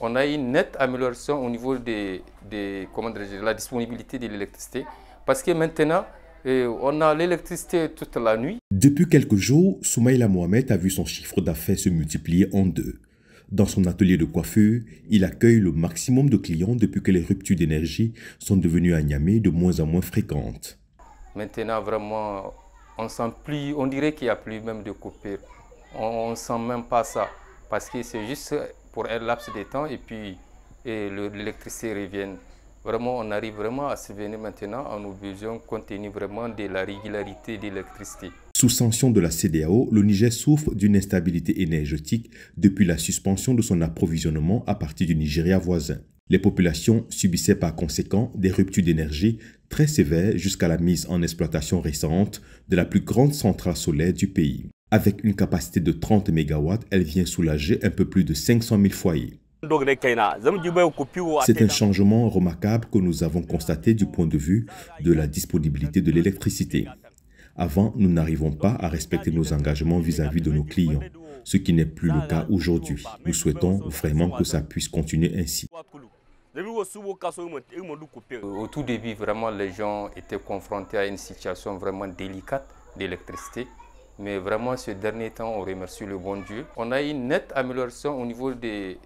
On a une nette amélioration au niveau des, de la disponibilité de l'électricité parce que maintenant, eh, on a l'électricité toute la nuit. Depuis quelques jours, Soumaïla Mohamed a vu son chiffre d'affaires se multiplier en deux. Dans son atelier de coiffure, il accueille le maximum de clients depuis que les ruptures d'énergie sont devenues à Niamey de moins en moins fréquentes. Maintenant, vraiment, on sent plus, on dirait qu'il n'y a plus même de coupure. On ne sent même pas ça, parce que c'est juste pour un laps de temps et puis et l'électricité revienne. Vraiment, on arrive vraiment à se venir maintenant en nous besoin compte vraiment de la régularité de l'électricité. Sous sanction de la CDAO, le Niger souffre d'une instabilité énergétique depuis la suspension de son approvisionnement à partir du Nigeria voisin. Les populations subissaient par conséquent des ruptures d'énergie très sévères jusqu'à la mise en exploitation récente de la plus grande centrale solaire du pays. Avec une capacité de 30 MW, elle vient soulager un peu plus de 500 000 foyers. C'est un changement remarquable que nous avons constaté du point de vue de la disponibilité de l'électricité. Avant, nous n'arrivons pas à respecter nos engagements vis-à-vis de nos clients, ce qui n'est plus le cas aujourd'hui. Nous souhaitons vraiment que ça puisse continuer ainsi. Au tout début, vraiment, les gens étaient confrontés à une situation vraiment délicate d'électricité. Mais vraiment, ce dernier temps, on remercie le bon Dieu. On a une nette amélioration au niveau de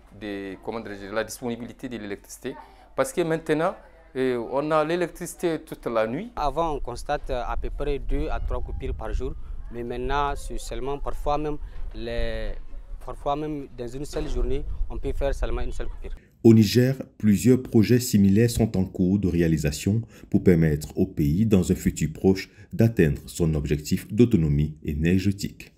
la disponibilité de l'électricité. Parce que maintenant, eh, on a l'électricité toute la nuit. Avant, on constate à peu près deux à 3 coupures par jour. Mais maintenant, c'est seulement parfois même, les, parfois même dans une seule journée, on peut faire seulement une seule coupure. Au Niger, plusieurs projets similaires sont en cours de réalisation pour permettre au pays, dans un futur proche, d'atteindre son objectif d'autonomie énergétique.